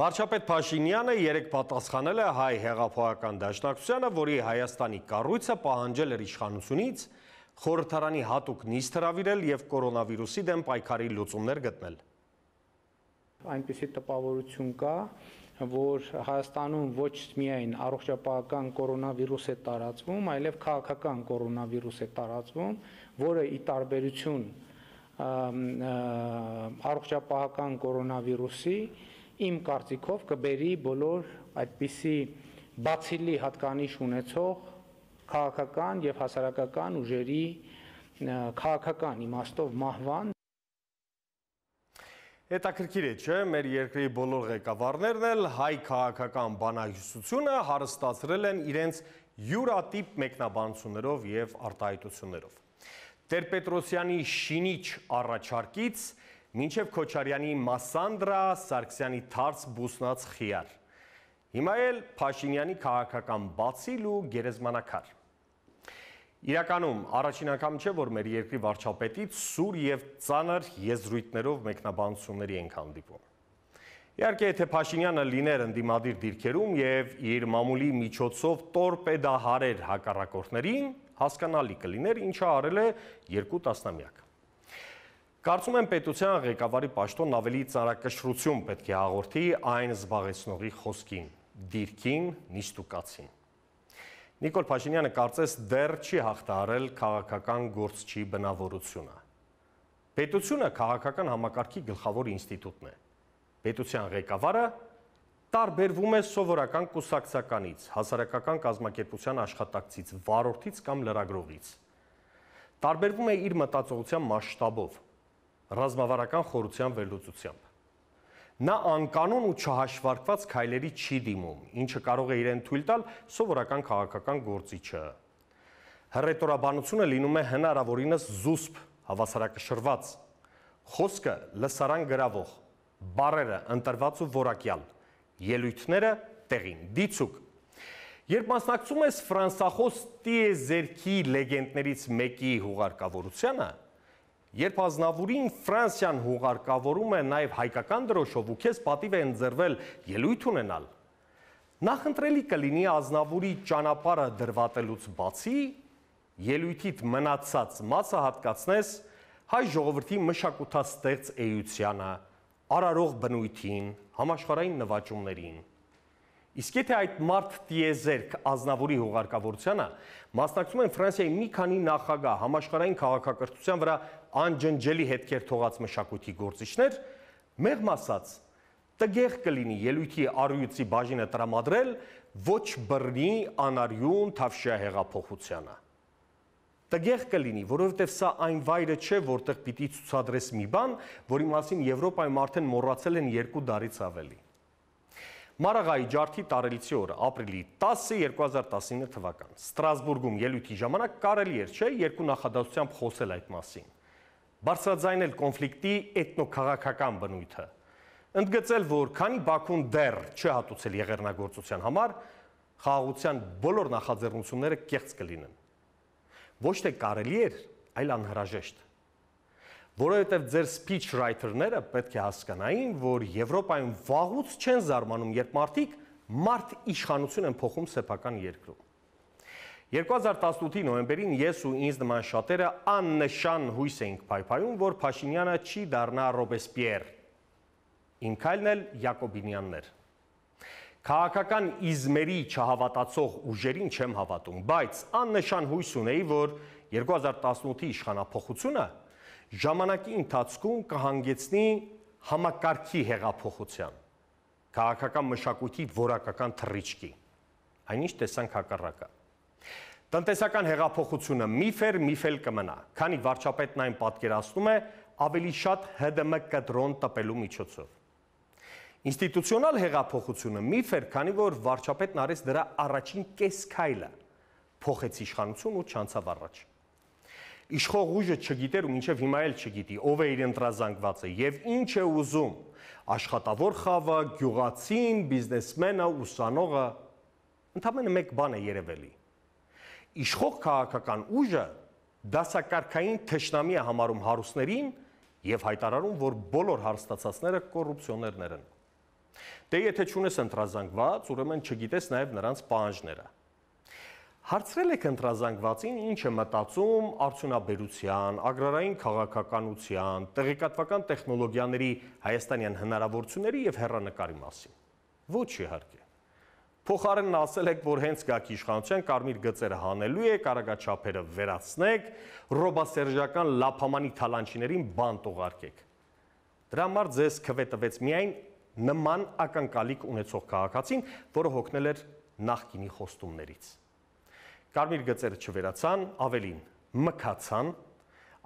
Վարչապետ Փաշինյանը երեք պատասխանել է հայ հեղափոխական դաշնակցությանը, որի Հայաստանի կառույցը պահանջել էր իշխանությունից խորհրդարանի հատուկ նիստ հրավիրել եւ կորոնավիրուսի դեմ պայքարի լուծումներ գտնել։ Այնպիսի տպավորություն կա, որ Հայաստանում ոչ միայն առողջապահական կորոնավիրուս է տարածվում, այլև քաղաքական կորոնավիրուս է տարածվում, որը ի տարբերություն առողջապահական կորոնավիրուսի իմ կարծիքով կբերի բոլոր այդպիսի բացիլի հատկանիշ ունեցող քաղաքական եւ հասարակական ուժերի քաղաքական իմաստով մահվան Հետաքրքիր է, չէ, մեր երկրի բոլոր ղեկավարներն էլ հայ քաղաքական բանահյուսությունը հարստացրել են իրենց յուրատիպ մեկնաբանություններով եւ արտահայտություններով։ Տեր-Պետրոսյանի շինիչ առաջարկից մինչև Քոչարյանի Մասանդրա, Սարգսյանի Թարս բուսնած խիար։ Հիմա էլ Փաշինյանի քաղաքական բացիլ ու գերեզմանակար։ Իրականում առաջին անգամ չէ, որ մեր երկրի վարչապետից սուր եւ ծանր եզրույթներով մեկնաբանությունների ենք հանդիպում։ Իհարկե, եթե Փաշինյանը լիներ ընդդիմադիր դիրքերում եւ իր մամուլի միջոցով տորպեդահարեր հակառակորդներին, հասկանալի կլիներ, ինչը արել է երկու տասնամյակ։ Կարծում եմ պետության ղեկավարի պաշտոնն ավելի ծարակշռություն պետք է հաղորդի այն զբաղեցնողի խոսքին, դիրքին, նիստուկացին։ Նիկոլ Փաշինյանը կարծես դեռ չի հաղթահարել քաղաքական գործչի բնավորությունը։ Պետությունը քաղաքական համակարգի գլխավոր ինստիտուտն է։ Պետության ղեկավարը տարբերվում է սովորական կուսակցականից, հասարակական կազմակերպության աշխատակցից, վարորդից կամ լրագրողից։ Տարբերվում է իր մտածողության մասշտաբով, ռազմավարական խորհրդության վերլուծությամբ։ Նա անկանոն ու չհաշվարկված քայլերի չի դիմում, ինչը կարող է իրեն թույլ տալ սովորական քաղաքական գործիչը։ Հռետորաբանությունը լինում է հնարավորինս զուսպ, հավասարակշռված։ Խոսքը լսարան գրավող, բարերը ընտրված ու որակյալ, ելույթները տեղին, դիցուկ։ Երբ մասնակցում ես ֆրանսախոս տիեզերքի լեգենդներից մեկի հուղարկավորությանը, Երբ Ազնավուրին Ֆրանսիան հուղարկավորում է նաև հայկական դրոշով ու քեզ պատիվ է ընձեռվել ելույթ ունենալ, նախընտրելի կլինի Ազնավուրի ճանապարհը դրվատելուց բացի ելույթիդ մնացած մասը հատկացնես հայ ժողովրդի մշակութաստեղծ էությանը, արարող բնույթին, համաշխարհային նվաճումներին։ Իսկ եթե այդ մարդ տիեզերք ազնավորի հողարկավորությանը մասնակցում են Ֆրանսիայի մի քանի նախագահ համաշխարհային քաղաքակրթության վրա անջնջելի հետքեր թողած մշակույթի գործիչներ, մեղմ ասած, տգեղ կլինի ելույթի արույցի բաժինը տրամադրել ոչ բռնի անարյուն թավշյա հեղափոխությանը։ Տգեղ կլինի, որովհետև սա այն վայրը չէ, որտեղ պիտի ցուցադրես մի բան, որի մասին Եվրոպայում արդեն մոռացել են 2 դարից ավելի։ Մարաղայի ջարդի տարելիցի օրը, ապրիլի 10-ը 2019 թվական։ Ստրասբուրգում ելույթի ժամանակ կարելի էր չէ երկու նախադասությամբ խոսել այդ մասին բարձրաձայնել կոնֆլիկտի էթնոքաղաքական բնույթը։ Ընդգծել, որ քանի Բաքուն դեռ չհատուցել եղեռնագործության համար, խաղաղության բոլոր նախաձեռնությունները կեղծ կլինեն։ Ոչ թե կարելի էր, այլ անհրաժեշտ։ Որովհետև ձեր speech writer-ները պետք է հասկանային, որ Եվրոպայում վաղուց չեն զարմանում, երբ մարդիկ մարդ իշխանություն են փոխում սեփական երկրում։ 2018-ի նոյեմբերին ես ու ինձ նման շատերը աննշան հույս էինք պայպայում, որ Փաշինյանը չի դառնա Ռոբեսպիեր, ինքայլն էլ Յակոբինյաններ։ Քաղաքական իզմերի չհավատացող ուժերին չեմ հավատում, բայց աննշան հույս ունեի, որ 2018-ի իշխանապողությունը ժամանակի ընթացքում կհանգեցնի համակարգի հեղափոխության, քաղաքական մշակույթի որակական թռիչքի։ Այնինչ տեսանք հակառակը։ Տնտեսական հեղափոխությունը միֆ էր, միֆ էլ կմնա, քանի վարչապետն այն պատկերացնում է ավելի շատ ՀԴՄ կտրոն տպելու միջոցով։ Ինստիտուցիոնալ հեղափոխությունը միֆ էր, քանի որ վարչապետն արեց դրա առաջին կես քայլը՝ փոխեց իշխանություն ու չանցավ առաջ։ Իշխող ուժը չգիտեր ու մինչև հիմա էլ չգիտի, ով է իր ընտրազանգվածը եւ ինչ է ուզում։ Աշխատավոր խավը, գյուղացին, բիզնեսմենը, ուսանողը, ընդամենը մեկ բան է երևելի Իշխող քաղաքական ուժը դասակարգային թշնամի է համարում հարուստներին եւ հայտարարում, որ բոլոր հարստացածները կոռուպցիոներներ են։ Դե եթե ճունես ընտրազանգված, ուրեմն չգիտես նաեւ նրանց պահանջները։ Հարցրել եք ընտրազանգվածին ինչ է մտածում արդյունաբերության, ագրարային քաղաքականության, տեղեկատվական տեխնոլոգիաների հայաստանյան հնարավորությունների եւ հերանկարի մասին։ Ոչ իհարկե։ Փոխարենն ասել եք, որ հենց գաք իշխանության կարմիր գծերը հանելու եք, արագաչափերը վերացնեք, ռոբասերժական լափամանի թալանչիներին բան տողարկեք։ Դրա համար ձեզ քվե տվեց միայն նման ակնկալիք ունեցող քաղաքացին, որը հոգնել էր նախկինի խոստումներից։ Կարմիր գծերը չվերացան, ավելին մկացան,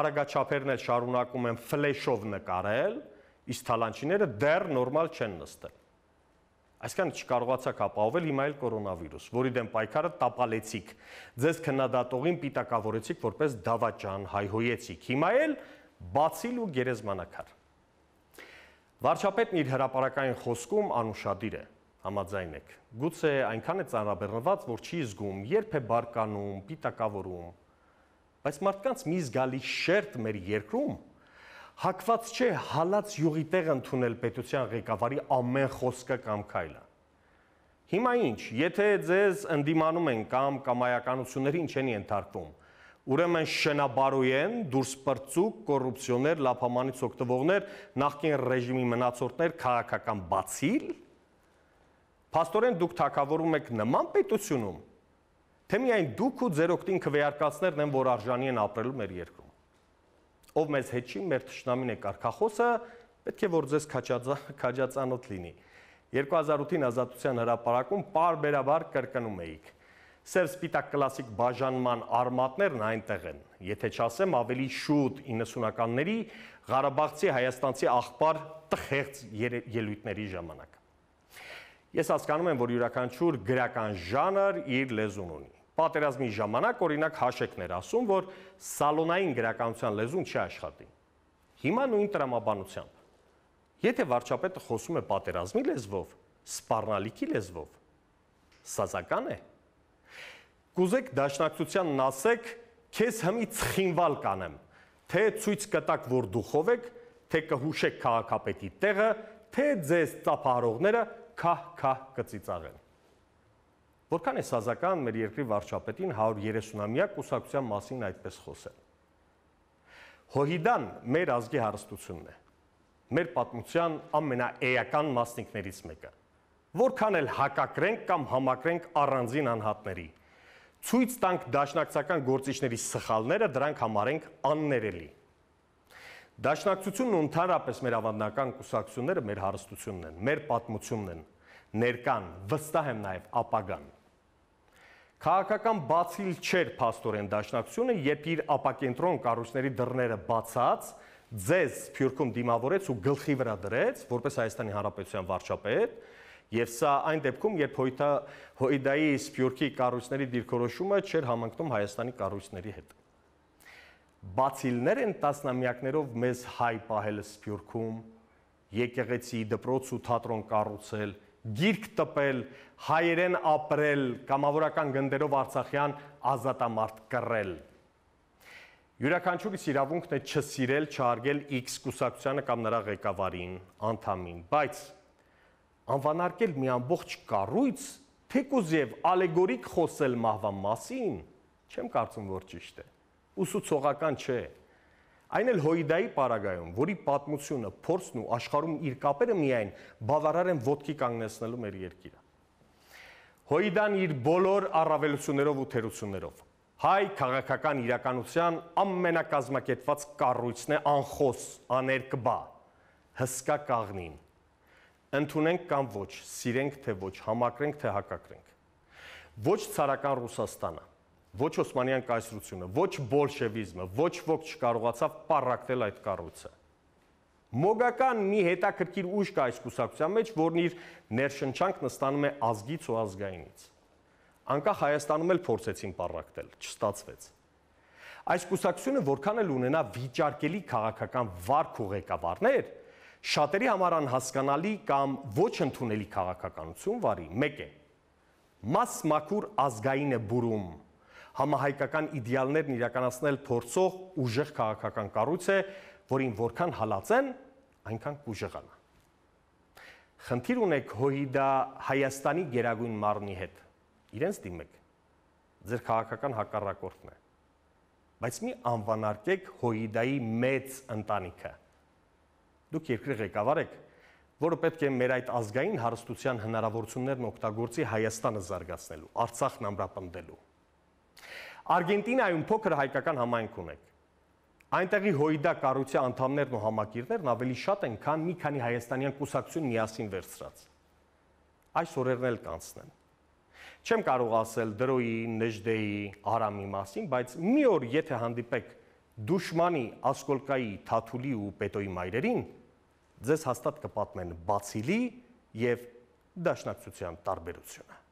արագաչափերն էլ շարունակում են ֆլեշով նկարել, իսկ թալանչիները դեռ նորմալ չեն նստել։ Այսքան չկարողացաք ապահովել հիմա էլ կորոնավիրուս, որի դեմ պայքարը տապալեցիք։ Ձեզ քննադատողին պիտակավորեցիք որպես դավաճան, հայհոյեցիք։ Հիմա էլ բացիլ ու գերեզմանակար։ Վարչապետն իր հրապարակային խոսքում անուշադիր է, համաձայնեք։ Գուցե այնքան է ծանրաբեռնված, որ չի զգում, երբ է բարկանում, պիտակավորում։ Բայց մարդկանց մի զգալի շերտ մեր երկրում հակված չէ հալած յուղի տեղ ընդունել պետության ղեկավարի ամեն խոսքը կամ քայլը։ Հիմա ինչ, եթե ձեզ ընդդիմանում են կամ կամայականությունների ինչ են ենթարկվում, ուրեմն շնաբարույեն, դուրս պրծուկ, կոռուպցիոներ, լափամանից օգտվողներ, նախկին ռեժիմի մնացորդներ, քաղաքական բացիլ, Փաստորեն դուք թակավորում եք նման պետությունում, թե միայն դուք ու ձեր օկտին քվեարկածներն են, որ արժանի են ապրելու մեր երկրում ով մեզ հետ չի, մեր ճշնամին է Կարքախոսը, պետք է որ ձեզ քաջածանոթ լինի։ 2008-ին ազատության հրապարակում parberabar կրկնում էիք. Սև սպիտակ կլասիկ բաժանման արմատներն այնտեղ են։ Եթե չասեմ, ավելի շուտ 90-ականների Ղարաբաղցի Հայաստանցի աղբար տխեղծ ելույթների ժամանակ։ Ես հասկանում եմ, որ յուրաքանչյուր գրական ժանր իր լեզուն ունի։ Պատերազմի ժամանակ օրինակ Հաշեկն էր ասում, որ սալոնային գրականության լեզուն չի աշխատի։ Հիմա նույն տրամաբանությամբ։ Եթե վարչապետը խոսում է պատերազմի լեզվով, սպառնալիքի լեզվով, սազական է։ Կուզեք դաշնակցությանն ասեք, քեզ հմից խինվալ կանեմ, թե ցույց կտակ, որ դու խով եք, թե կհուշեք քաղաքապետի տեղը, թե ձեզ ծափահարողները քահ քահ կծիծաղեն։ Որքան է սազական մեր երկրի վարչապետին 130-ամյա կուսակցության մասին այդպես խոսել։ Հոհիդան մեր ազգի հարստությունն է։ Մեր պատմության ամենաէական մասնիկներից մեկը։ Որքան էլ հակակրենք կամ համակրենք առանձին անհատների, ցույց տանք դաշնակցական գործիչների սխալները, դրանք համարենք աններելի։ Դաշնակցությունն ու ընդհանրապես մեր ավանդական կուսակցությունները մեր հարստությունն են, մեր պատմությունն են, ներկան, վստահ եմ նաև ապագան։ Քաղաքական բացիլ չէր փաստորեն դաշնակցությունը, երբ իր ապակենտրոն կառույցների դռները բացած ձեզ Փյուրքում դիմավորեց ու գլխի վրա դրեց որպես Հայաստանի Հանրապետության վարչապետ, եւ սա այն դեպքում, երբ հույթա հույդայի Փյուրքի կառույցների դիրքորոշումը չէր համընկնում Հայաստանի կառույցների հետ։ Բացիլներ են տասնամյակներով մեզ հայ պահել Փյուրքում, եկեղեցի, դպրոց ու թատրոն կառուցել, գիրք տպել, հայերեն ապրել, կամավորական գնդերով Արցախյան ազատամարտ կռել։ Յուրաքանչյուրիս իրավունքն է չսիրել, չարգել X կուսակցությանը կամ նրա ղեկավարին, անդամին, բայց անվանարկել մի ամբողջ կառույց, թեկուզ եւ ալեգորիկ խոսել մահվան մասին, չեմ կարծում, որ ճիշտ է։ Ուսուցողական չէ։ չէ Այն էլ Հոյդայի պարագայում, որի պատմությունը, փորձն ու աշխարհում իր կապերը միայն բավարար են ոդկի կանգնեցնելու մեր երկիրը։ Հոյդան իր բոլոր առավելություններով ու թերություններով հայ քաղաքական իրականության ամենակազմակերպված կառույցն է անխոս, աներկբա, հսկա կաղնին։ Ընթունենք կամ ոչ, սիրենք թե ոչ, համակրենք թե հակակրենք։ Ոչ ցարական Ռուսաստանը ոչ Օսմանյան կայսրությունը, ոչ բոլշևիզմը, ոչ ոք չկարողացավ պարակտել այդ կառույցը։ Մոգական մի հետաքրքիր ուժ կա այս կուսակցության մեջ, որն իր ներշնչանքն ստանում է ազգից ու ազգայինից։ Անկախ Հայաստանում էլ փորձեցին պարակտել, չստացվեց։ Այս կուսակցությունը որքան էլ ունենա վիճարկելի քաղաքական վարք ու ղեկավարներ, շատերի համար անհասկանալի կամ ոչ ընդունելի քաղաքականություն վարի, մեկ է։ Մաս մաքուր ազգային է բուրում համահայկական իդեալներն իրականացնել փորձող ուժեղ քաղաքական կառույց է, որին որքան հալածեն, այնքան կուժեղանա։ Խնդիր ունեք հոհիդա Հայաստանի գերագույն մարմնի հետ։ Իրենց դիմեք։ Ձեր քաղաքական հակառակորդն է։ Բայց մի անվանարկեք հոհիդայի մեծ ընտանիքը։ Դուք երկրի ղեկավար եք, որը պետք է մեր այդ ազգային հարստության հնարավորություններն օգտագործի Հայաստանը զարգացնելու, Արցախն ամրապնդելու։ Արգենտինայում փոքր հայկական համայնք ունենք։ Այնտեղի հոյդա կառույցի անդամներն ու համակիրներն ավելի շատ են, քան մի քանի հայաստանյան կուսակցություն միասին վերցրած։ Այս օրերն էլ կանցնեն։ Չեմ կարող ասել դրոյի, նժդեի, արամի մասին, բայց մի օր եթե հանդիպեք դուշմանի, ասկոլկայի, թաթուլի ու պետոյի մայրերին, ձեզ հաստատ կպատմեն բացիլի եւ դաշնակցության տարբերությունը։